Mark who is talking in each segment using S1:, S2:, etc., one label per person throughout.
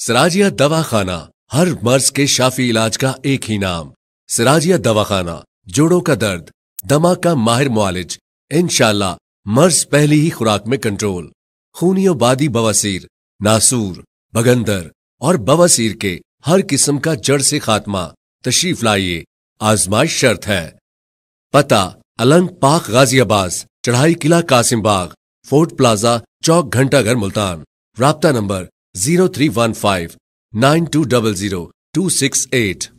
S1: सराजिया दवाखाना हर मर्ज के शाफी इलाज का एक ही नाम सराजिया दवाखाना जोड़ों का दर्द दमा का माहिर मालिज इनशाला मर्ज पहली ही खुराक में कंट्रोल खूनियों बादी बवासीर नासूर बगंदर और बवासीर के हर किस्म का जड़ से खात्मा तशरीफ लाइए आजमाइश शर्त है पता अलंग पाक गाजियाबाद चढ़ाई किला कासिम बाग फोर्ट प्लाजा चौक घंटाघर मुल्तान रबता नंबर 0315 9200 268.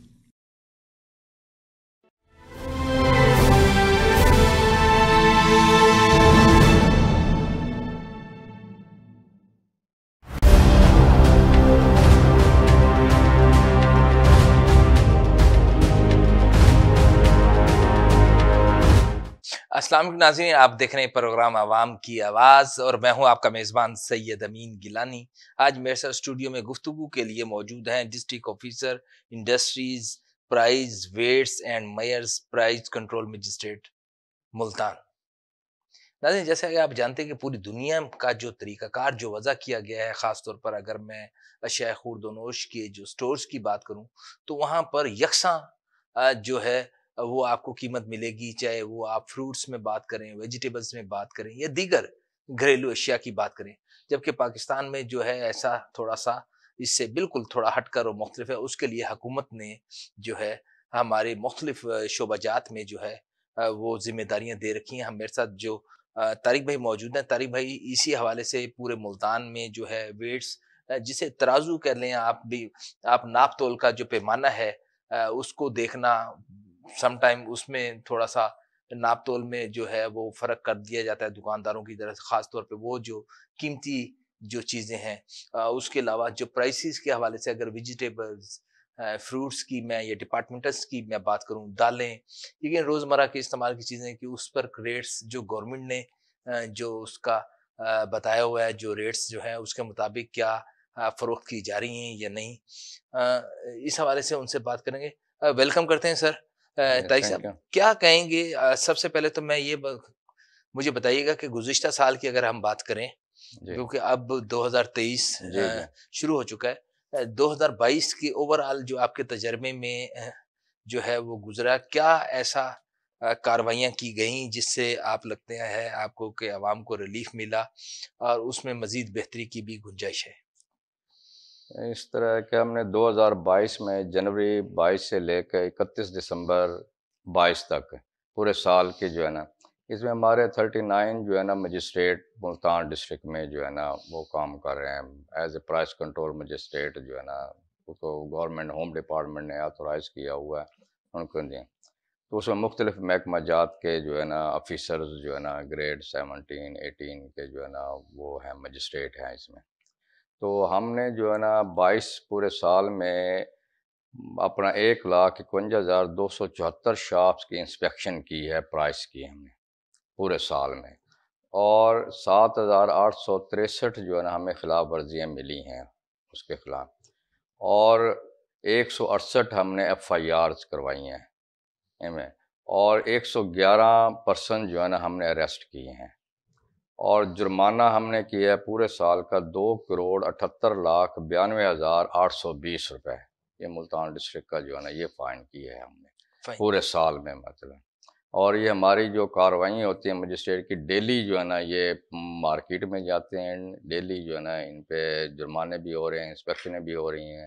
S2: असलम नाजीन आप देख रहे हैं प्रोग्राम आवाम की आवाज़ और मैं हूं आपका मेज़बान सैयद अमीन गिलानी आज मेरे साथ स्टूडियो में गुफ्तु के लिए मौजूद हैं district officer industries prices weights and measures price control magistrate Multan नाजीन जैसे कि आप जानते हैं कि पूरी दुनिया का जो तरीकाकार जो वज़ा किया गया है ख़ास तौर पर अगर मैं अशाय खुरदनोश के जो स्टोर्स की बात करूँ तो वहाँ पर यकसा जो है वो आपको कीमत मिलेगी चाहे वो आप फ्रूट्स में बात करें वेजिटेबल्स में बात करें या दीगर घरेलू अशिया की बात करें जबकि पाकिस्तान में जो है ऐसा थोड़ा सा इससे बिल्कुल थोड़ा हटकर और मुख्तलिफ है उसके लिए हुकूमत ने जो है हमारे मुख्तलिफ शोबाजात में जो है वो जिम्मेदारियाँ दे रखी हैं हम मेरे साथ जो तारिक भाई मौजूद हैं तारिक भाई इसी हवाले से पूरे मुल्तान में जो है वेट्स जिसे तराजू कह लें आप भी आप नाप तोल का जो पैमाना है उसको देखना समटाइम उसमें थोड़ा सा नापतोल में जो है वो फ़र्क कर दिया जाता है दुकानदारों की तरफ ख़ास तौर पे वो जो कीमती जो चीज़ें हैं उसके अलावा जो प्राइसेस के हवाले से अगर वेजिटेबल्स फ्रूट्स की मैं या डिपार्टमेंटल्स की मैं बात करूं दालें लेकिन रोज़मर्रा के इस्तेमाल की चीज़ें कि उस पर रेट्स जो गवर्नमेंट ने जो उसका बताया हुआ है जो रेट्स जो है उसके मुताबिक क्या फ़रोख्त की जा रही हैं या नहीं इस हवाले से उनसे बात करेंगे वेलकम करते हैं सर अच्छा, ताई साहब क्या कहेंगे सबसे पहले तो मैं ये मुझे बताइएगा कि गुजशत साल की अगर हम बात करें क्योंकि अब 2023 शुरू हो चुका है 2022 की ओवरऑल जो आपके तजर्बे में जो है वो गुजरा क्या ऐसा कार्रवाइयाँ की गई जिससे आप लगते हैं आपको कि आवाम को रिलीफ मिला और उसमें मजीद बेहतरी की भी गुंजाइश है इस तरह के
S1: हमने 2022 में जनवरी 22 से लेकर 31 दिसंबर 22 तक पूरे साल के जो है ना इसमें हमारे 39 जो है ना मजिस्ट्रेट मुल्तान डिस्ट्रिक्ट में जो है ना वो काम कर रहे हैं as a price control magistrate जो है ना तो गवर्नमेंट होम डिपार्टमेंट ने अथोराइज किया हुआ है उनको दिए तो उसमें मुख्तलिफ महकमा जात के जो है ना अफिसर्स जो है ना ग्रेड सेवनटीन एटीन के जो है ना वो हैं मजिस्ट्रेट हैं इसमें तो हमने जो है ना बाईस पूरे साल में अपना एक लाख इकवंजा हज़ार दो सौ चौहत्तर शॉप्स की इंस्पेक्शन की है प्राइस की हमने पूरे साल में और सात हज़ार आठ सौ तिरसठ जो है ना हमें ख़िलाफ़ वर्जियाँ मिली हैं उसके ख़िलाफ़ और एक सौ अड़सठ हमने एफ़ आई आर करवाई हैं और एक सौ ग्यारह पर्सन जो है ना हमने अरेस्ट किए हैं और जुर्माना हमने किया है पूरे साल का दो करोड़ अठहत्तर लाख बयानवे हज़ार आठ सौ बीस रुपये ये मुल्तान डिस्ट्रिक्ट का जो है ना ये फ़ाइन किया है हमने पूरे साल में मतलब और ये हमारी जो कार्रवाई होती है मजिस्ट्रेट की डेली जो है ना ये मार्केट में जाते हैं डेली जो है ना इन पर जुर्माने भी हो रहे हैं इंस्पेक्शनें भी हो रही हैं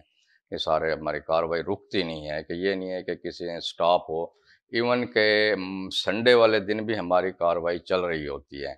S1: ये सारे हमारी कार्रवाई रुकती नहीं है कि ये नहीं है कि किसी स्टॉप हो इवन के संडे वाले दिन भी हमारी कार्रवाई चल रही होती है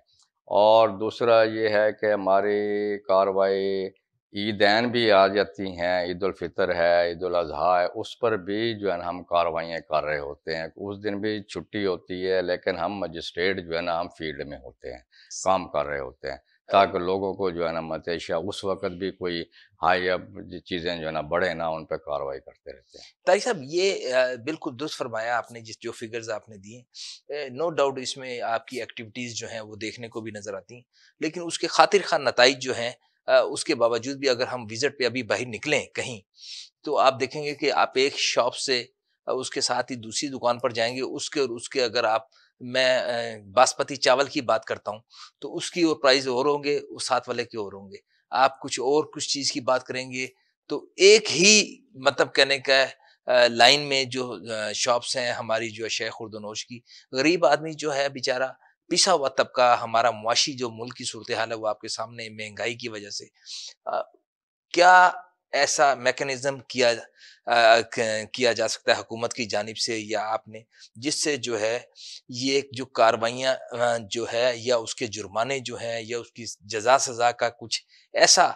S1: और दूसरा ये है कि हमारी कार्रवाई ईदैन भी आ जाती हैं ईदालफ़ितर है ईद अजहा है उस पर भी जो है ना हम कार्रवाइयाँ कर रहे होते हैं उस दिन भी छुट्टी होती है लेकिन हम मजिस्ट्रेट जो है ना हम फील्ड में होते हैं काम कर रहे होते हैं ताकि लोगों को जो है ना मतशा उस वक़्त भी कोई हाई अब चीज़ें जो है ना बढ़े ना उन पर कार्रवाई करते रहते हैं
S2: ताई साहब ये बिल्कुल दुरुस्त फरमाया आपने जिस जो फिगर्स आपने दिए नो डाउट इसमें आपकी एक्टिविटीज़ जो हैं वो देखने को भी नज़र आती हैं लेकिन उसके खातिर खान नतज जो हैं उसके बावजूद भी अगर हम विज़िट पर अभी बाहर निकलें कहीं तो आप देखेंगे कि आप एक शॉप से उसके साथ ही दूसरी दुकान पर जाएंगे उसके और उसके अगर आप मैं बासमती चावल की बात करता हूँ तो उसकी और प्राइस और होंगे उस साथ वाले के और होंगे आप कुछ और कुछ चीज़ की बात करेंगे तो एक ही मतलब कहने का लाइन में जो शॉप्स हैं हमारी जो शेख खुर्दनोश की गरीब आदमी जो है बेचारा पिसा हुआ तबका हमारा मुआशी जो मुल्क की सूरत हाल है वो आपके सामने महंगाई की वजह से आ, क्या ऐसा मैकेनिज्म किया किया जा सकता है हुकूमत की जानब से या आपने जिससे जो है ये जो कार्रवाइयाँ जो है या उसके जुर्माने जो हैं या उसकी जजा सज़ा का कुछ ऐसा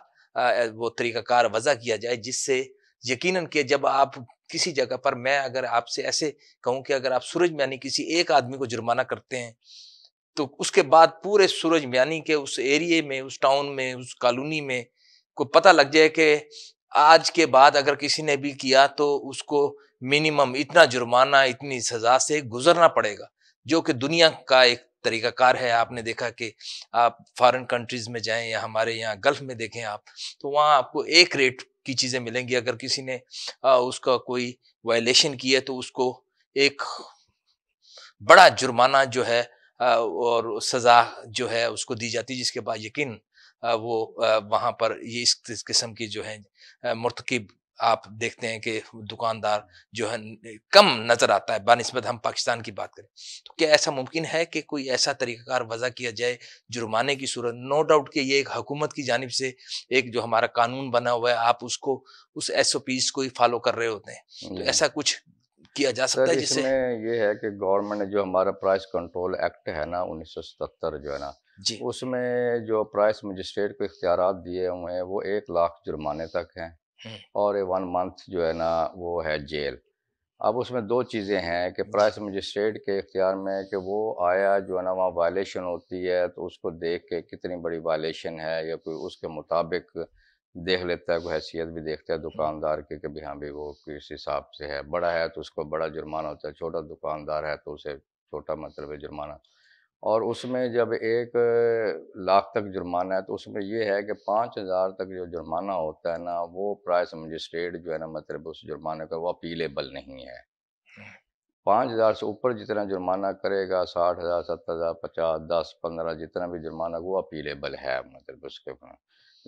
S2: वो तरीक़ाकार वज़ा किया जाए जिससे यकीनन के जब आप किसी जगह पर मैं अगर आपसे ऐसे कहूँ कि अगर आप सूरज मानी किसी एक आदमी को जुर्माना करते हैं तो उसके बाद पूरे सूरज म्यानी के उस एरिए में उस टाउन में उस कॉलोनी में को पता लग जाए कि आज के बाद अगर किसी ने भी किया तो उसको मिनिमम इतना जुर्माना इतनी सजा से गुजरना पड़ेगा जो कि दुनिया का एक तरीकाकार है आपने देखा कि आप फॉरेन कंट्रीज में जाएं या हमारे यहाँ गल्फ में देखें आप तो वहाँ आपको एक रेट की चीज़ें मिलेंगी अगर किसी ने आ, उसका कोई वायलेशन किया तो उसको एक बड़ा जुर्माना जो है आ, और सज़ा जो है उसको दी जाती है जिसके बाद यकीन आ, वो आ, वहाँ पर ये इस किस्म की जो है मरतकब आप देखते हैं कि दुकानदार जो है कम नज़र आता है बनस्बत हम पाकिस्तान की बात करें तो क्या ऐसा मुमकिन है कि कोई ऐसा तरीक़ाकार वजह किया जाए जुर्माने की सूरत नो डाउट कि ये एक हकूमत की जानब से एक जो हमारा कानून बना हुआ है आप उसको उस एस ओ पीज को ही फॉलो कर रहे होते हैं तो ऐसा कुछ किया जा सकता है जिसमें
S1: ये है कि गवर्नमेंट ने जो हमारा प्राइस कंट्रोल एक्ट है ना उन्नीस सौ सतहत्तर जो है ना उसमें जो प्राइस मजिस्ट्रेट को इख्तियार दिए हुए हैं वो एक लाख जुर्माने तक हैं और ए वन मंथ जो है ना वो है जेल अब उसमें दो चीज़ें हैं कि प्राइस मजिस्ट्रेट के इख्तियार में कि वो आया जो है ना वहाँ वायलेशन होती है तो उसको देख के कितनी बड़ी वायलेशन है या कोई उसके मुताबिक देख लेता है कोई हैसियत भी देखता है दुकानदार के कि भाई हाँ भाई वो किस हिसाब से है बड़ा है तो उसको बड़ा जुर्माना होता है छोटा दुकानदार है तो उसे छोटा मतलब जुर्माना और उसमें जब एक लाख तक जुर्माना है तो उसमें यह है कि पाँच हज़ार तक जो जुर्माना होता है ना वो प्राइस मजिस्ट्रेट जो है ना मतलब उस जुर्माने का वो अपीलेबल नहीं है पाँच हज़ार से ऊपर जितना जुर्माना करेगा साठ हज़ार सत्तर हज़ार पचास दस पंद्रह जितना भी जुर्माना वो अपीलेबल है मतलब उसके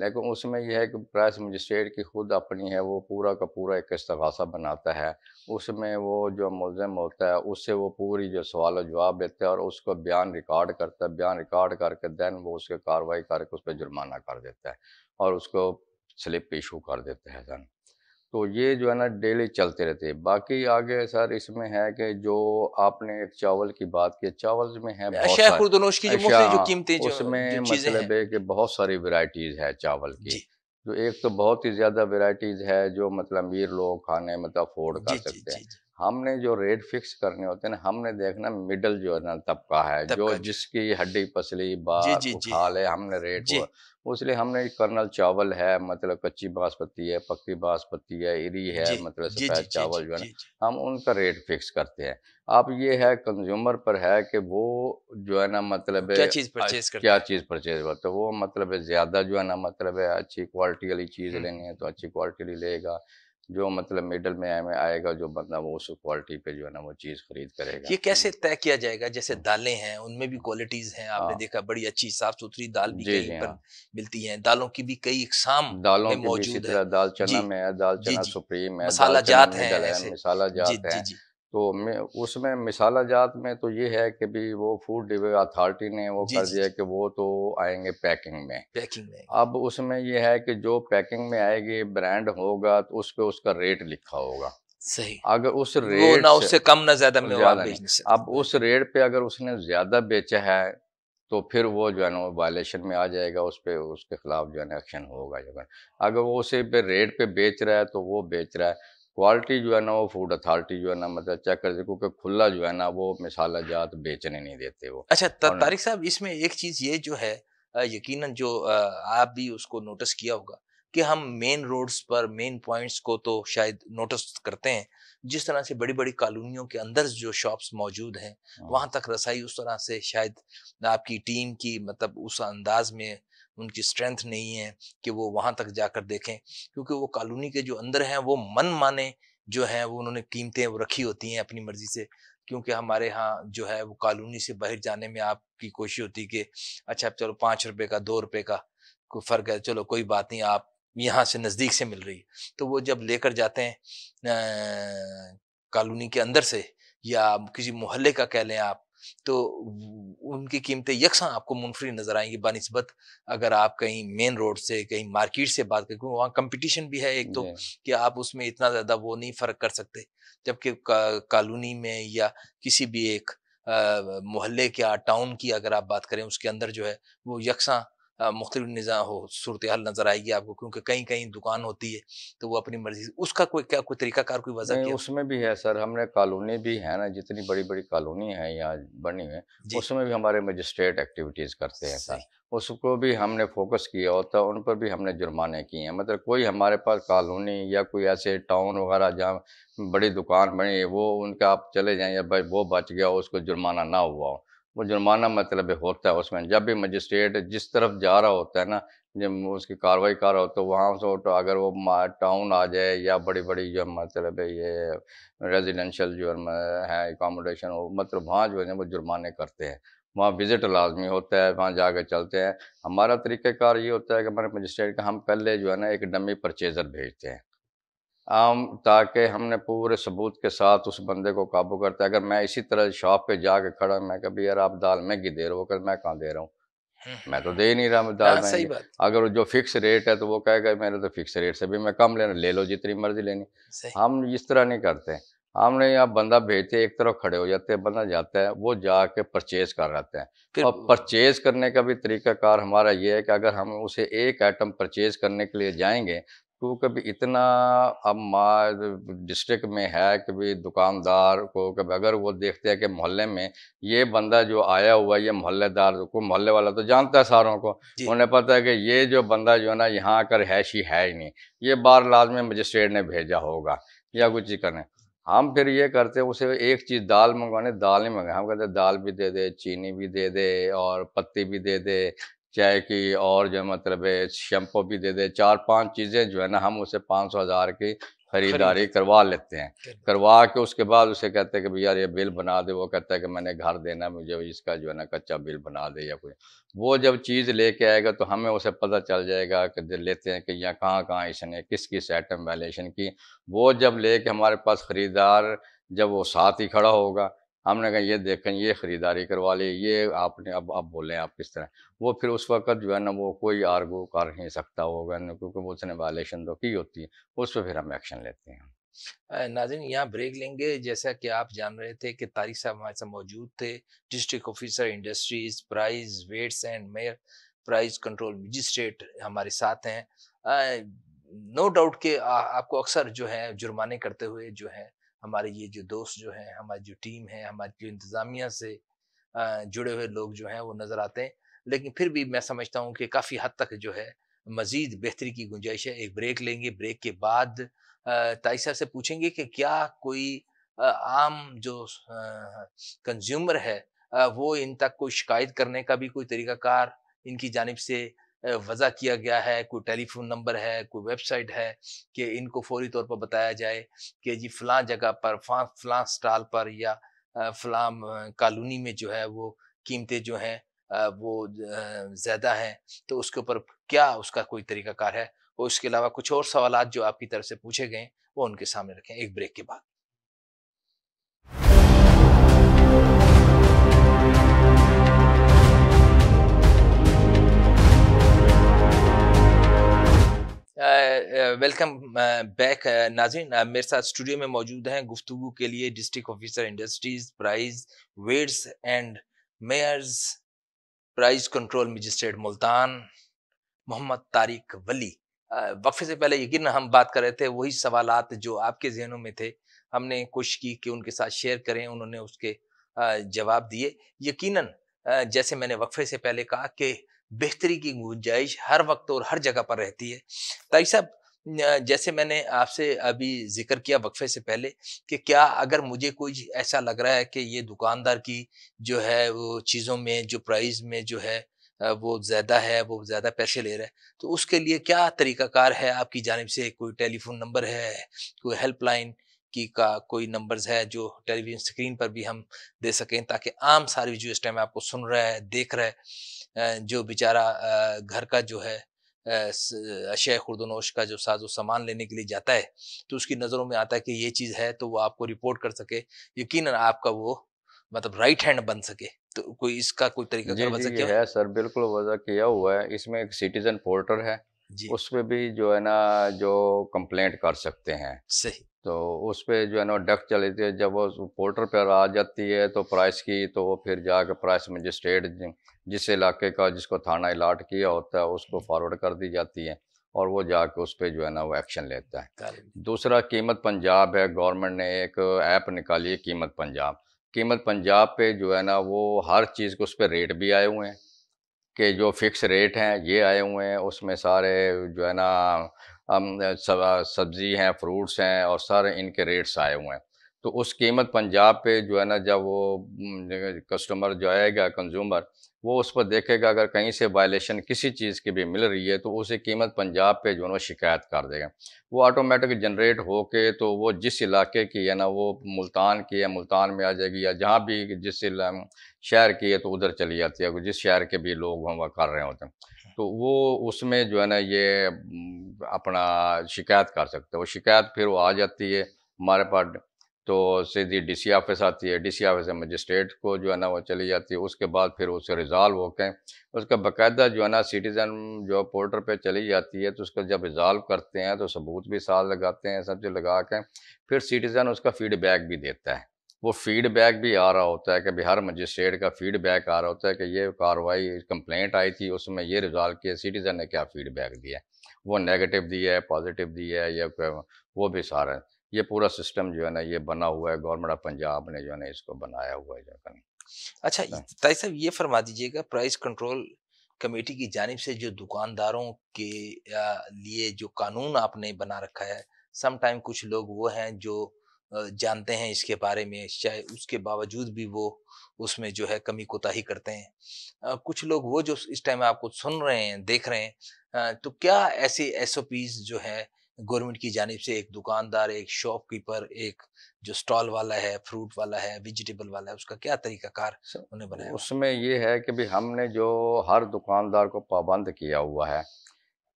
S1: लेकिन उसमें यह है कि प्रेस मजिस्ट्रेट की खुद अपनी है वो पूरा का पूरा एक इस्तगासा बनाता है उसमें वो जो मुलम होता है उससे वो पूरी जो सवाल और जवाब देता है और उसको बयान रिकॉर्ड करता है बयान रिकॉर्ड करके दैन वो उसके कार्रवाई करके उस पर जुर्माना कर देता है और उसको स्लिप इशू कर देता है दैन तो ये जो है ना डेली चलते रहते हैं बाकी आगे सर इसमें है कि जो आपने एक चावल की बात की चावल में है की जो, जो कीमतें उसमें मतलब है कि बहुत सारी वैरायटीज है चावल की जो तो एक तो बहुत ही ज्यादा वैरायटीज है जो मतलब अमीर लोग खाने मतलब तो अफोर्ड कर सकते हैं हमने जो रेट फिक्स करने होते हैं हमने देखना मिडल जो है ना तबका है तबका जो जिसकी हड्डी पसली बाल है हमने रेट उसलिए हमने कर्नल चावल है मतलब कच्ची बासपत्ती है पक्की बासपत्ती है इरी है मतलब सफेद चावल जो है हम उनका रेट फिक्स करते हैं अब ये है कंज्यूमर पर है कि वो जो है ना मतलब क्या चीज़ परचेज करते क्या चीज़ परचेज वो मतलब ज़्यादा जो है ना मतलब अच्छी क्वालिटी वाली चीज़ हम्म। लेनी है तो अच्छी क्वालिटी लेगा जो मतलब मिडल में आए आएगा जो मतलब वो उस क्वालिटी पे जो है ना वो चीज़ खरीद करेगा ये
S2: कैसे हम्म। तय किया जाएगा जैसे दालें हैं उनमें भी क्वालिटीज़ हैं आपने हाँ। देखा बड़ी अच्छी साफ सुथरी दाल भी कहीं पर हाँ। मिलती हैं दालों की भी कई इकसाम दालों में मौजूद है दाल चना में
S1: है दाल चना सुप्रीम है मसाला जात है मसाला जात है तो मैं उसमें मिसाला जात में तो ये है कि भी वो फूड डिलीवरी अथॉरिटी ने वो कर दिया कि वो तो आएंगे पैकिंग में पैकिंग में अब उसमें ये है कि जो पैकिंग में आएगी ब्रांड होगा तो उस पर उसका रेट लिखा होगा सही अगर उस रेट ना उससे कम ना ज्यादा ज्यादा अब उस रेट पे अगर उसने ज्यादा बेचा है तो फिर वो जो है ना वायलेशन में आ जाएगा उस पर उसके खिलाफ जो है ना एक्शन होगा जो अगर वो उसे पे रेट पे बेच रहा है तो वो बेच रहा है क्वालिटी जो है ना वो फूड अथॉरिटी जो है ना मतलब चेक कर करती क्योंकि खुला जो है ना वो मिसाला जात बेचने नहीं देते वो
S2: अच्छा तारिक साहब इसमें एक चीज़ ये जो है यकीनन जो आप भी उसको नोटिस किया होगा कि हम मेन रोड्स पर मेन पॉइंट्स को तो शायद नोटिस करते हैं जिस तरह से बड़ी बड़ी कॉलोनियों के अंदर जो शॉप्स मौजूद हैं हाँ। वहाँ तक रसाई उस तरह से शायद आपकी टीम की मतलब उस अंदाज में उनकी स्ट्रेंथ नहीं है कि वो वहां तक जाकर देखें क्योंकि वो कॉलोनी के जो अंदर हैं वो मन माने जो है वो उन्होंने कीमतें वो रखी होती हैं अपनी मर्जी से क्योंकि हमारे यहाँ जो है वो कॉलोनी से बाहर जाने में आपकी कोशिश होती कि अच्छा चलो पाँच रुपये का दो रुपये का कोई फ़र्क है चलो कोई बात नहीं आप यहाँ से नज़दीक से मिल रही है तो वो जब लेकर जाते हैं कॉलोनी के अंदर से या किसी मोहल्ले का कह लें आप तो उनकी कीमतें यकसा आपको मुनफरी नज़र आएंगी बनस्बत अगर आप कहीं मेन रोड से कहीं मार्केट से बात करें क्योंकि वहाँ कंपटीशन भी है एक तो कि आप उसमें इतना ज़्यादा वो नहीं फ़र्क कर सकते जबकि कॉलोनी में या किसी भी एक मोहल्ले के टाउन की अगर आप बात करें उसके अंदर जो है वो यकसा मुख्त निज़ाम हो सूरत हाल नज़र आएगी आपको क्योंकि कहीं कहीं दुकान होती है तो वो अपनी मर्जी उसका कोई क्या कोई तरीकाकार कोई वजह किया
S1: उसमें भी है सर हमने कॉलोनी भी है ना जितनी बड़ी बड़ी कॉलोनी है यहाँ बनी हुई उसमें भी हमारे मजिस्ट्रेट एक्टिविटीज़ करते हैं सर उसको भी हमने फोकस किया होता है उन पर भी हमने जुर्माने किए हैं मतलब कोई हमारे पास कॉलोनी या कोई ऐसे टाउन वगैरह जहाँ बड़ी दुकान बनी वो उनका आप चले जाएँ या भाई वो बच गया उसको जुर्माना ना हुआ हो वो जुर्माना मतलब होता है उसमें जब भी मजिस्ट्रेट जिस तरफ जा रहा होता है ना जब उसकी कार्रवाई कर रहा हो तो वहाँ से तो अगर वो टाउन आ जाए या बड़ी बड़ी जो मतलब ये रेजिडेंशल जो है एकोमोडेशन हो मतलब वहाँ जो है वो जुर्माने करते हैं वहाँ विज़िट लाजमी होता है वहाँ जा चलते हैं हमारा तरीक़ेकार ये होता है कि हमारे मजिस्ट्रेट का हम पहले जो है ना एक डमी परचेज़र भेजते हैं आम ताकि हमने पूरे सबूत के साथ उस बंदे को काबू करता है अगर मैं इसी तरह शॉप पे जाके खड़ा मैं कभी यार आप दाल में की दे रहे हो कर मैं कहाँ दे रहा हूँ हम्म, मैं तो हम्म, दे ही नहीं रहा मैं हम्म। दाल हाँ, सही बात अगर जो फिक्स रेट है तो वो कहेगा मेरे तो फिक्स रेट से भी मैं कम लेना ले लो जितनी मर्जी लेनी हम इस तरह नहीं करते हमने यहाँ बंदा भेजते एक तरफ खड़े हो जाते हैं बंदा जाता है वो जाके परचेज कर रहते हैं और परचेज करने का भी तरीका कार हमारा ये है कि अगर हम उसे एक आइटम परचेज करने के लिए जाएंगे तो कभी इतना अब डिस्ट्रिक्ट में है कभी दुकानदार को कभी अगर वो देखते हैं कि मोहल्ले में ये बंदा जो आया हुआ है ये मोहल्लेदार को मोहल्ले वाला तो जानता है सारों को उन्हें पता है कि ये जो बंदा जो है ना यहाँ आकर हैशी है ही नहीं ये बार लाजमी मजिस्ट्रेट ने भेजा होगा या कुछ करें हम फिर ये करते हैं उसे एक चीज़ दाल मंगवाने दाल नहीं मंगाए हम कहते दाल भी दे दे चीनी भी दे दे और पत्ती भी दे दे चाय की और जो मतलब शैम्पू भी दे दे चार पांच चीज़ें जो है ना हम उसे पाँच सौ हज़ार की खरीदारी करवा लेते हैं करवा के उसके बाद उसे कहते हैं कि भैया ये बिल बना दे वो कहता है कि मैंने घर देना मुझे इसका जो है ना कच्चा बिल बना दे या कोई वो जब चीज़ लेके आएगा तो हमें उसे पता चल जाएगा कि लेते हैं कि यहाँ कहाँ कहाँ इसने किस किस आइटम वैलेशन की वो जब ले हमारे पास ख़रीदार जब वो साथ ही खड़ा होगा हमने कहा ये देखें ये ख़रीदारी करवा ली ये आपने अब आप बोलें आप किस तरह वो फिर उस वक्त जो है ना वो कोई आर्गो कर नहीं सकता होगा ना क्योंकि वो उसने वायलेशन तो की होती है उस पर फिर हम एक्शन
S2: लेते हैं नाजिन यहाँ ब्रेक लेंगे जैसा कि आप जान रहे थे कि तारिक साहब हमारे साथ मौजूद थे district officer industries prices weights and measure price control magistrate हमारे साथ हैं नो डाउट के आपको अक्सर जो है जुर्माने करते हुए जो है हमारे ये जो दोस्त जो हैं हमारी जो टीम है हमारी जो इंतज़ामिया से जुड़े हुए लोग जो हैं वो नज़र आते हैं लेकिन फिर भी मैं समझता हूँ कि काफ़ी हद तक जो है मज़ीद बेहतरी की गुंजाइश है एक ब्रेक लेंगे ब्रेक के बाद ताइसा से पूछेंगे कि क्या कोई आम जो कंज्यूमर है वो इन तक कोई शिकायत करने का भी कोई तरीक़ाकार इनकी जानब से वजह किया गया है कोई टेलीफोन नंबर है कोई वेबसाइट है कि इनको फौरी तौर पर बताया जाए कि जी फला जगह पर फां फलां स्टाल पर या फला कॉलोनी में जो है वो कीमतें जो हैं वो ज़्यादा हैं तो उसके ऊपर क्या उसका कोई तरीक़ाकार है और इसके अलावा कुछ और सवाल जो आपकी तरफ से पूछे गए वो उनके सामने रखें एक ब्रेक के बाद वेलकम बैक नाजिन मेरे साथ स्टूडियो में मौजूद हैं गुफ्तु के लिए district officer industries prices weights and measures price control magistrate Multan Mohammad Tariq Wali वक्फे से पहले यकीन हम बात कर रहे थे वही सवालत जो आपके जहनों में थे हमने कोशिश की कि उनके साथ शेयर करें उन्होंने उसके जवाब दिए यकीनन जैसे मैंने वक्फे से पहले कहा कि बेहतरी की गुंजाइश हर वक्त और हर जगह पर रहती है ताई साहब जैसे मैंने आपसे अभी जिक्र किया वक्फे से पहले कि क्या अगर मुझे कोई ऐसा लग रहा है कि ये दुकानदार की जो है वो चीज़ों में जो प्राइस में जो है वो ज़्यादा है वो ज़्यादा पैसे ले रहा है तो उसके लिए क्या तरीकाकार है आपकी जानब से कोई टेलीफोन नंबर है कोई हेल्पलाइन की का कोई नंबर्स है जो टेलीविजन स्क्रीन पर भी हम दे सकें ताकि आम सारी जो इस टाइम आपको सुन रहा है देख रहा है जो बेचारा घर का जो है अशय खुर्दनोश का जो साजो सामान लेने के लिए जाता है तो उसकी नज़रों में आता है कि ये चीज़ है तो वो आपको रिपोर्ट कर सके यकीन आपका वो मतलब राइट हैंड बन सके तो कोई इसका कोई तरीका जी, जी, है
S1: सर बिल्कुल वजह किया हुआ है इसमें एक सिटीजन पोर्टल है उसमें भी जो है ना जो कंप्लेंट कर सकते हैं सही तो उस पर जो है ना डक चलती है जब वो पोर्टल पर आ जाती है तो प्राइस की तो वो फिर जाकर प्राइस मजिस्ट्रेट जिस इलाके का जिसको थाना अलाट किया होता है उसको फॉरवर्ड हम्म। कर दी जाती है और वो जाके उस पर जो है ना वो एक्शन लेता है दूसरा कीमत पंजाब है गवर्नमेंट ने एक ऐप निकाली है कीमत पंजाब कीमत पंजाब पे जो है ना वो हर चीज़ के उस पर रेट भी आए हुए हैं के जो फिक्स रेट हैं ये आए हुए हैं उसमें सारे जो है ना सब्ज़ी हैं फ्रूट्स हैं और सारे इनके रेट्स आए हुए हैं तो उस कीमत पंजाब पे जो है ना जब वो कस्टमर जो आएगा कंज्यूमर वो उस पर देखेगा अगर कहीं से वायलेशन किसी चीज़ की भी मिल रही है तो उसे कीमत पंजाब पे जो है ना शिकायत कर देगा वो ऑटोमेटिक जनरेट हो के तो वो जिस इलाके की है ना वो मुल्तान की है मुल्तान में आ जाएगी या जहाँ भी जिस शहर की है तो उधर चली जाती है जिस शहर के भी लोग हम कर रहे होते हैं अच्छा। तो वो उसमें जो है ना ये अपना शिकायत कर सकते हैं वो शिकायत फिर वो आ जाती है हमारे पास तो सीधी डीसी ऑफिस आती है डीसी ऑफिस से मजिस्ट्रेट को जो है ना वो चली जाती है उसके बाद फिर उसे रिजॉल्व होते हैं उसका बाकायदा जो है ना सिटीज़न जो पोर्टल पे चली जाती है तो उसको जब रिजॉल्व करते हैं तो सबूत भी साथ लगाते हैं सब जो लगा के फिर सिटीज़न उसका फीडबैक भी देता है वो फीडबैक भी आ रहा होता है कि बिहार मजिस्ट्रेट का फीडबैक आ रहा होता है कि ये कार्रवाई कंप्लेंट आई थी उसमें ये रिजॉल्व किया सिटीज़न ने क्या फीडबैक दिया वो नेगेटिव दिया है पॉजिटिव दिया है या वो भी सारा है ये पूरा सिस्टम जो है ना ये बना हुआ है गवर्नमेंट ऑफ पंजाब ने जो है ना इसको बनाया हुआ है जो
S2: अच्छा हाँ। ताई साहब ये फरमा दीजिएगा प्राइस कंट्रोल कमेटी की जानब से जो दुकानदारों के लिए जो कानून आपने बना रखा है समटाइम कुछ लोग वो हैं जो जानते हैं इसके बारे में चाहे उसके बावजूद भी वो उसमें जो है कमी कोताही करते हैं कुछ लोग वो जो इस टाइम आपको सुन रहे हैं देख रहे हैं तो क्या ऐसे एस जो है गवर्नमेंट की जानब से एक दुकानदार एक शॉपकीपर एक जो स्टॉल वाला है फ्रूट वाला है वेजिटेबल वाला है उसका क्या कार उन्हें बनाया
S1: उसमें ये है कि भाई हमने जो हर दुकानदार को पाबंद किया हुआ है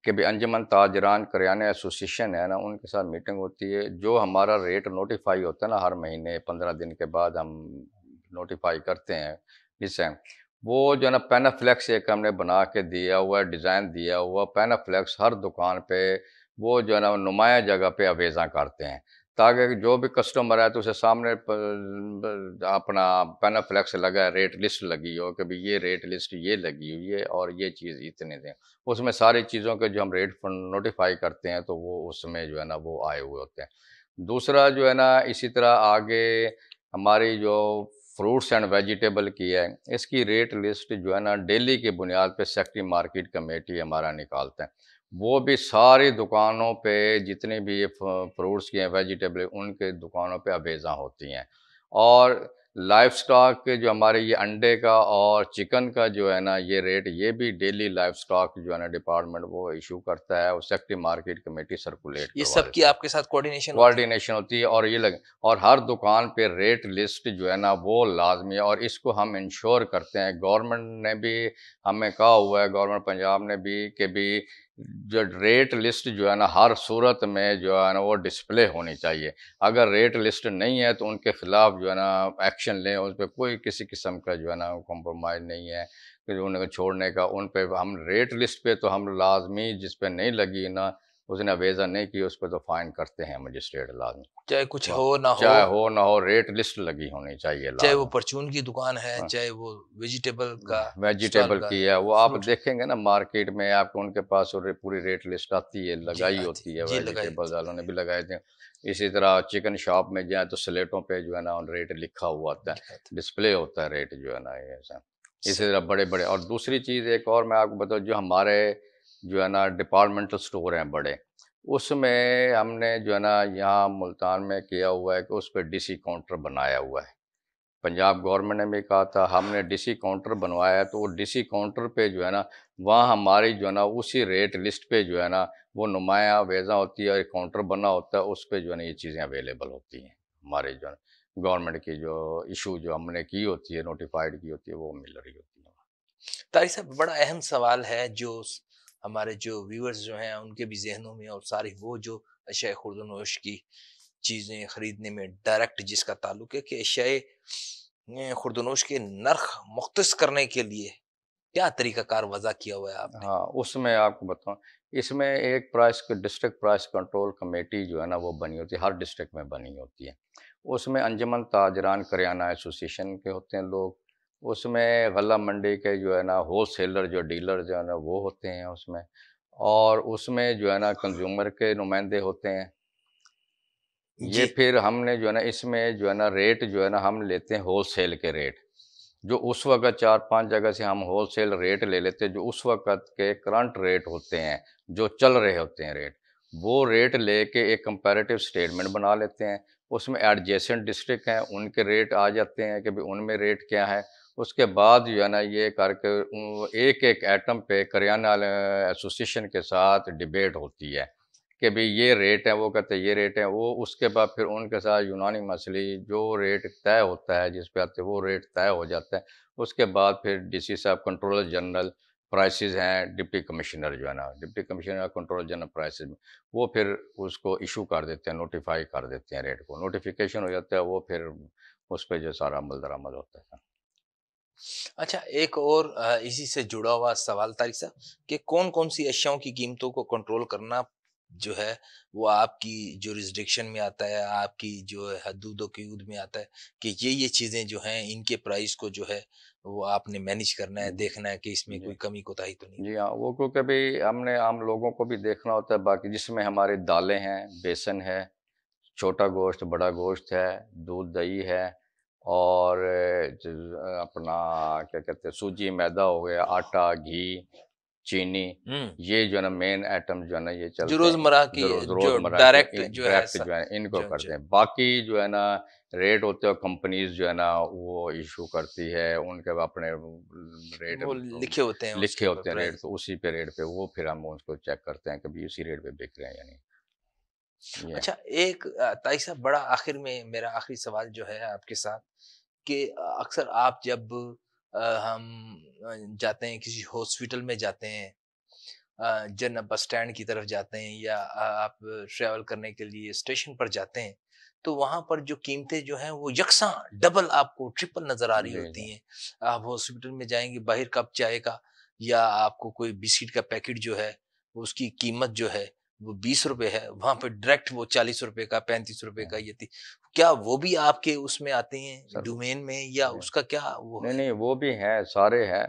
S1: कि भाई अंजमन ताजरान करियाने एसोसिएशन है ना उनके साथ मीटिंग होती है जो हमारा रेट नोटिफाई होता है ना हर महीने पंद्रह दिन के बाद हम नोटिफाई करते हैं जिससे वो जो है ना पेनाफ्लैक्स एक हमने बना के दिया हुआ डिज़ाइन दिया हुआ पेनाफ्लैक्स हर दुकान पे वो जो है ना नुमाया जगह पे अवेजा करते हैं ताकि जो भी कस्टमर आए तो उसे सामने अपना पेनाफ्लेक्स लगा रेट लिस्ट लगी हो कि भाई ये रेट लिस्ट ये लगी हुई है और ये चीज़ इतने दें उसमें सारी चीज़ों के जो हम रेट नोटिफाई करते हैं तो वो उसमें जो है ना वो आए हुए होते हैं दूसरा जो है ना इसी तरह आगे हमारी जो फ्रूट्स एंड वेजिटेबल की है इसकी रेट लिस्ट जो है ना डेली की बुनियाद पर सेक्टरी मार्केट कमेटी हमारा निकालते हैं वो भी सारी दुकानों पे जितने भी ये फ्रूट्स की हैं वेजिटेबल उनके दुकानों पे अबेजा होती हैं और लाइफ स्टॉक के जो हमारे ये अंडे का और चिकन का जो है ना ये रेट ये भी डेली लाइफ स्टॉक जो है ना डिपार्टमेंट वो इशू करता है और सेक्टिव मार्केट कमेटी सर्कुलेट ये सब
S2: की आपके साथ कोऑर्डिनेशन
S1: कोऑर्डिनेशन होती है और ये लग और हर दुकान पे रेट लिस्ट जो है ना वो लाजमी है और इसको हम इंश्योर करते हैं गवर्नमेंट ने भी हमें कहा हुआ है गवर्नमेंट पंजाब ने भी कि भी जो रेट लिस्ट जो है ना हर सूरत में जो है ना वो डिस्प्ले होनी चाहिए अगर रेट लिस्ट नहीं है तो उनके खिलाफ जो है ना एक्शन लें उस पर कोई किसी किस्म का जो है ना कॉम्प्रोमाइज़ नहीं है कि उन्हें छोड़ने का उन पर हम रेट लिस्ट पे तो हम लाजमी जिस पर नहीं लगी ना उसने अवेजा नहीं की उस पर तो फाइन करते हैं मजिस्ट्रेट लाजमी
S2: चाहे कुछ हो ना हो चाहे
S1: हो ना हो रेट लिस्ट लगी होनी चाहिए चाहे वो
S2: परचून की दुकान है हाँ। चाहे वो वेजिटेबल का वेजिटेबल की है वो आप
S1: देखेंगे ना मार्केट में आपको उनके पास पूरी रेट लिस्ट आती है लगाई होती है वेजिटेबल वालों ने भी लगाए थे इसी तरह चिकन शॉप में जाए तो स्लेटों पे जो है ना रेट लिखा हुआ होता है डिस्प्ले होता है रेट जो है ना ये इसी तरह बड़े बड़े और दूसरी चीज़ एक और मैं आपको बताऊँ जो हमारे जो है ना डिपार्टमेंटल स्टोर हैं बड़े उसमें हमने जो है ना यहाँ मुल्तान में किया हुआ है कि उस पर डीसी काउंटर बनाया हुआ है पंजाब गवर्नमेंट ने भी कहा था हमने डीसी काउंटर बनवाया है तो वो डीसी काउंटर पे जो है ना वहाँ हमारी जो है ना उसी रेट लिस्ट पे जो है ना वो नुमाया वेजा होती है और एक काउंटर बना होता है उस पर जो है ना ये चीज़ें अवेलेबल होती हैं हमारे जो है गवर्नमेंट की जो इशू जो हमने की होती है नोटिफाइड की होती है वो मिल
S2: रही होती है तारी साहब बड़ा अहम सवाल है जो हमारे जो व्यूअर्स जो हैं उनके भी जहनों में और सारी वो जो अशाय ख़ुर्दनोश की चीज़ें ख़रीदने में डायरेक्ट जिसका ताल्लुक है कि अशाय ख़ुर्दनोश के नर्ख मुख्त करने के लिए क्या तरीक़ाकार वजह किया हुआ है आपने हाँ उसमें
S1: आपको बताऊँ इसमें एक price district price control committee जो है ना वो बनी होती है हर डिस्ट्रिक्ट में बनी होती है उसमें अंजमन ताजरान करियाना एसोसिएशन के होते हैं लोग उसमें गला मंडी के जो है ना होल सेलर जो डीलर जो है ना वो होते हैं उसमें और उसमें जो है ना कंज्यूमर के नुमाइंदे होते हैं ये फिर हमने जो है ना इसमें जो है ना रेट जो है ना हम लेते हैं होल सेल के रेट जो उस वक्त चार पांच जगह से हम होल सेल रेट ले लेते हैं जो उस वक्त के करंट रेट होते हैं जो चल रहे होते हैं रेट वो रेट लेके एक कंपैरेटिव स्टेटमेंट बना लेते हैं उसमें एडजेसेंट डिस्ट्रिक्ट हैं उनके रेट आ जाते हैं कि भाई उनमें रेट क्या है उसके बाद जो है ना ये करके एक एक एटम पे करियाना एसोसिएशन के साथ डिबेट होती है कि भाई ये रेट है वो कहते हैं ये रेट है वो उसके बाद फिर उनके साथ यूनानी मछली जो रेट तय होता है जिस पे आते वो रेट तय हो जाता है उसके बाद फिर डीसी साहब कंट्रोलर जनरल प्राइसेस हैं डिप्टी कमिश्नर जो है ना deputy commissioner control general prices में वो फिर उसको इशू कर देते हैं नोटिफाई कर देते हैं रेट को नोटिफिकेशन हो जाता है वो फिर उस पर जो सारा अमल दरामद होता है
S2: अच्छा एक और इसी से जुड़ा हुआ सवाल तारिक साहब कि कौन कौन सी अशियाओं की कीमतों को कंट्रोल करना जो है वो आपकी जो रिस्ट्रिक्शन में आता है आपकी जो हदूद वूद में आता है कि ये ये चीज़ें जो हैं इनके प्राइस को जो है वो आपने मैनेज करना है देखना है कि इसमें कोई कमी कोताही तो
S1: नहीं जी हाँ वो क्योंकि भी हमने आम लोगों को भी देखना होता है बाकी जिसमें हमारे दालें हैं बेसन है छोटा गोश्त बड़ा गोश्त है दूध दही है और अपना क्या कहते हैं सूजी मैदा हो गया आटा घी चीनी ये जो है ना मेन आइटम जो है ना ये चलते रोजमर्रा की डायरेक्ट जो है जो है इनको जो, करते हैं बाकी जो है ना रेट होते हैं कंपनीज जो है ना वो इशू करती है उनके अपने रेट तो लिखे होते हैं लिखे होते हैं रेट तो उसी पे रेट पे वो फिर हम उसको चेक करते हैं कभी उसी रेट पे बिक रहे हैं यानी अच्छा
S2: एक ताई साहब बड़ा आखिर में मेरा आखिरी सवाल जो है आपके साथ कि अक्सर आप जब हम जाते हैं किसी हॉस्पिटल में जाते हैं जन बस स्टैंड की तरफ जाते हैं या आप ट्रेवल करने के लिए स्टेशन पर जाते हैं तो वहाँ पर जो कीमतें जो हैं वो यकसा डबल आपको ट्रिपल नज़र आ रही होती हैं आप हॉस्पिटल में जाएंगे बाहर कप चाय का या आपको कोई बिस्किट का पैकेट जो है उसकी कीमत जो है वो बीस रुपए है वहां पे डायरेक्ट वो चालीस रुपए का पैंतीस रुपए हाँ। का ये थी क्या वो भी आपके उसमें आते हैं डोमेन में या उसका क्या वो
S1: नहीं है? नहीं वो भी हैं सारे हैं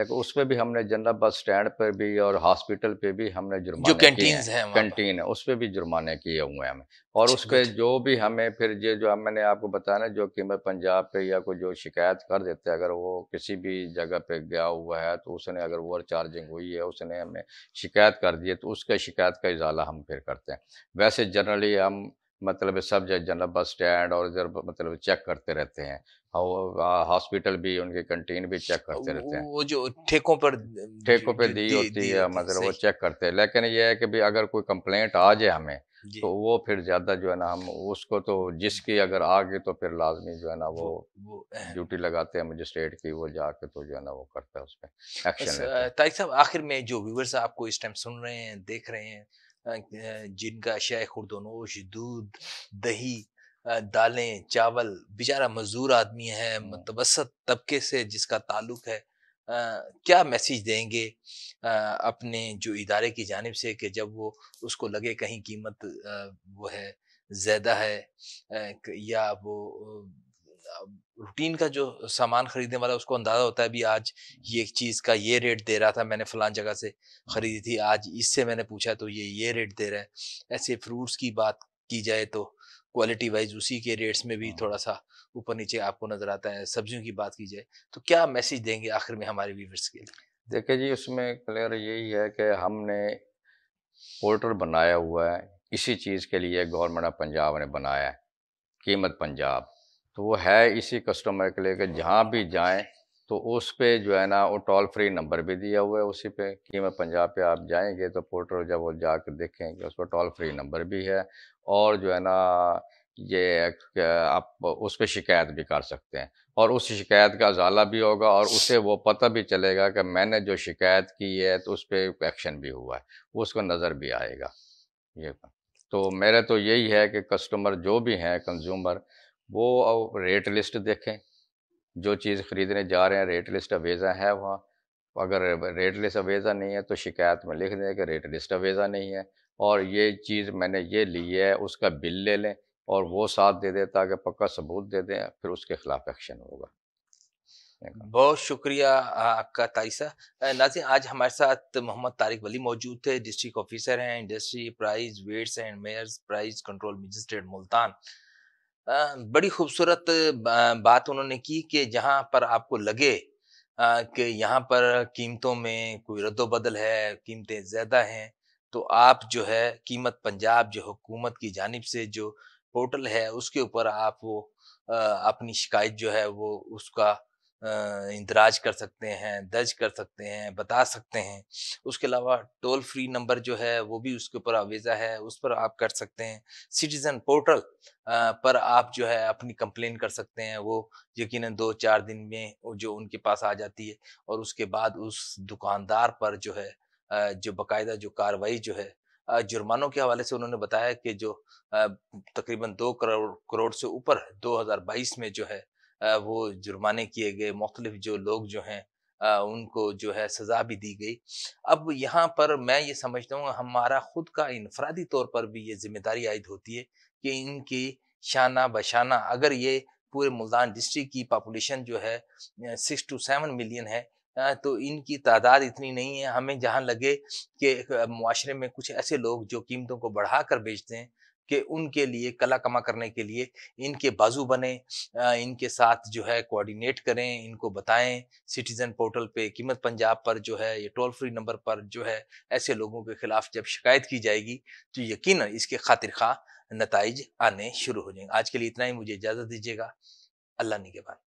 S1: लेकिन उसमें भी हमने जनरल बस स्टैंड पर भी और हॉस्पिटल पे भी हमने जुर्माने जो कैंटीन है कैंटीन है उस पर भी जुर्माने किए हुए हैं हमें और अच्छा, उसके अच्छा। जो भी हमें फिर ये जो मैंने आपको बताया ना जो कि मैं पंजाब पे या कोई जो शिकायत कर देते हैं अगर वो किसी भी जगह पे गया हुआ है तो उसने अगर ओवर चार्जिंग हुई है उसने हमें शिकायत कर दी है तो उसके शिकायत का इजाला हम फिर करते हैं वैसे जनरली हम मतलब सब जनरल बस स्टैंड और इधर मतलब चेक करते रहते हैं हॉस्पिटल भी उनके कंटीन भी चेक करते रहते हैं वो जो ठेकों पर ठेकों पे दी, होती है मतलब वो चेक करते हैं लेकिन ये है कि भी अगर कोई कंप्लेंट आ जाए हमें तो वो फिर ज़्यादा जो है ना हम उसको तो जिसकी अगर आ गई तो फिर लाजमी जो है ना वो, वो ड्यूटी लगाते हैं मजिस्ट्रेट की वो जाके तो जो है ना वो करता है उसमें एक्शन
S2: तारिक साहब आखिर में जो व्यूवर्स आपको इस टाइम सुन रहे हैं देख रहे हैं जिनका शय खुरदनोश दूध दही दालें चावल बेचारा मजदूर आदमी है हाँ। मतवसत तबके से जिसका ताल्लुक है आ, क्या मैसेज देंगे आ, अपने जो इदारे की जानब से कि जब वो उसको लगे कहीं कीमत आ, वो है ज़्यादा है या वो रूटीन का जो सामान खरीदने वाला उसको अंदाज़ा होता है भी आज ये एक चीज़ का ये रेट दे रहा था मैंने फ़लान जगह से ख़रीदी थी आज इससे मैंने पूछा तो ये ये रेट दे रहा है ऐसे फ्रूट्स की बात की जाए तो क्वालिटी वाइज उसी के रेट्स में भी हाँ। थोड़ा सा ऊपर नीचे आपको नज़र आता है सब्जियों की बात की जाए तो क्या मैसेज देंगे आखिर में हमारे व्यूवर्स के लिए
S1: देखिए जी उसमें क्लियर यही है कि हमने पोर्टल बनाया हुआ है इसी चीज़ के लिए गवर्नमेंट ऑफ पंजाब ने बनाया है कीमत पंजाब तो वो है इसी कस्टमर के लिए कि जहाँ भी जाएँ तो उस पर जो है ना वो टोल फ्री नंबर भी दिया हुआ है उसी पे मैं पंजाब पे आप जाएंगे तो पोर्टल जब वो जाकर कर देखेंगे उस पर टोल फ्री नंबर भी है और जो है ना ये आप उस पर शिकायत भी कर सकते हैं और उस शिकायत का अजाला भी होगा और उसे वो पता भी चलेगा कि मैंने जो शिकायत की है तो उस पर एक्शन भी हुआ है उसको नज़र भी आएगा ये तो मेरा तो यही है कि कस्टमर जो भी हैं कंज्यूमर वो अब रेट लिस्ट देखें जो चीज़ ख़रीदने जा रहे हैं रेट लिस्ट अवेज़ा है वहाँ अगर रेट लिस्ट अवेज़ा नहीं है तो शिकायत में लिख दें कि रेट लिस्ट अवेज़ा नहीं है और ये चीज़ मैंने ये ली है उसका बिल ले लें और वो साथ दे दें ताकि पक्का सबूत दे दें फिर उसके खिलाफ एक्शन होगा
S2: बहुत शुक्रिया आपका ताइसा नाजी आज हमारे साथ मोहम्मद तारिक वली मौजूद थे डिस्ट्रिक्ट ऑफिसर हैं industry price weights and measures price control magistrate Multan बड़ी खूबसूरत बात उन्होंने की कि जहाँ पर आपको लगे कि यहाँ पर कीमतों में कोई रद्दबदल है कीमतें ज़्यादा हैं तो आप जो है कीमत पंजाब जो हुकूमत की जानब से जो पोर्टल है उसके ऊपर आप वो अपनी शिकायत जो है वो उसका इंदराज कर सकते हैं दर्ज कर सकते हैं बता सकते हैं उसके अलावा टोल फ्री नंबर जो है वो भी उसके ऊपर आवेजा है उस पर आप कर सकते हैं सिटीज़न पोर्टल पर आप जो है अपनी कंप्लेन कर सकते हैं वो यकीन दो चार दिन में जो उनके पास आ जाती है और उसके बाद उस दुकानदार पर जो है जो बाकायदा जो कार्रवाई जो है जुर्मानों के हवाले से उन्होंने बताया कि जो तकरीबन दो करोड़ करोड़ से ऊपर 2022 में जो है वो जुर्माने किए गए मुख्तलिफ जो लोग जो हैं उनको जो है सज़ा भी दी गई अब यहाँ पर मैं ये समझता हूँ हमारा ख़ुद का इनफरादी तौर पर भी ये जिम्मेदारी आयद होती है कि इनकी शाना बशाना अगर ये पूरे मुल्तान डिस्ट्रिक्ट की पॉपुलेशन जो है सिक्स टू सेवन मिलियन है तो इनकी तादाद इतनी नहीं है हमें जहाँ लगे कि माशरे में कुछ ऐसे लोग जो कीमतों को बढ़ा कर बेचते हैं कि उनके लिए कला कमा करने के लिए इनके बाजू बने इनके साथ जो है कोऑर्डिनेट करें इनको बताएं सिटीजन पोर्टल पे कीमत पंजाब पर जो है ये टोल फ्री नंबर पर जो है ऐसे लोगों के खिलाफ जब शिकायत की जाएगी तो यकीन इसके खातिर खा नतज आने शुरू हो जाएंगे आज के लिए इतना ही मुझे इजाज़त दीजिएगा अल्लाह बाद